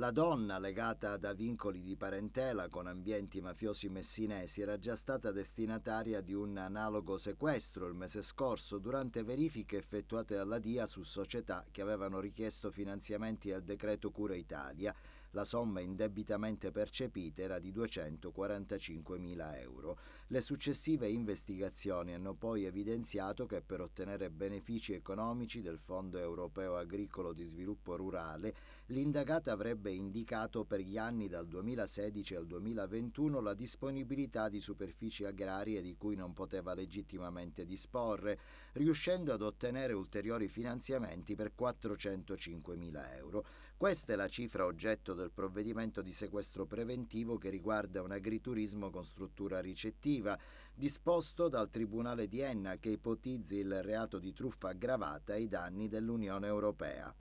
La donna, legata da vincoli di parentela con ambienti mafiosi messinesi, era già stata destinataria di un analogo sequestro il mese scorso durante verifiche effettuate dalla DIA su società che avevano richiesto finanziamenti al decreto Cura Italia la somma indebitamente percepita era di 245.000 euro. Le successive investigazioni hanno poi evidenziato che per ottenere benefici economici del Fondo europeo agricolo di sviluppo rurale, l'indagata avrebbe indicato per gli anni dal 2016 al 2021 la disponibilità di superfici agrarie di cui non poteva legittimamente disporre, riuscendo ad ottenere ulteriori finanziamenti per 405.000 euro. Questa è la cifra oggetto del provvedimento di sequestro preventivo che riguarda un agriturismo con struttura ricettiva, disposto dal Tribunale di Enna che ipotizzi il reato di truffa aggravata ai danni dell'Unione Europea.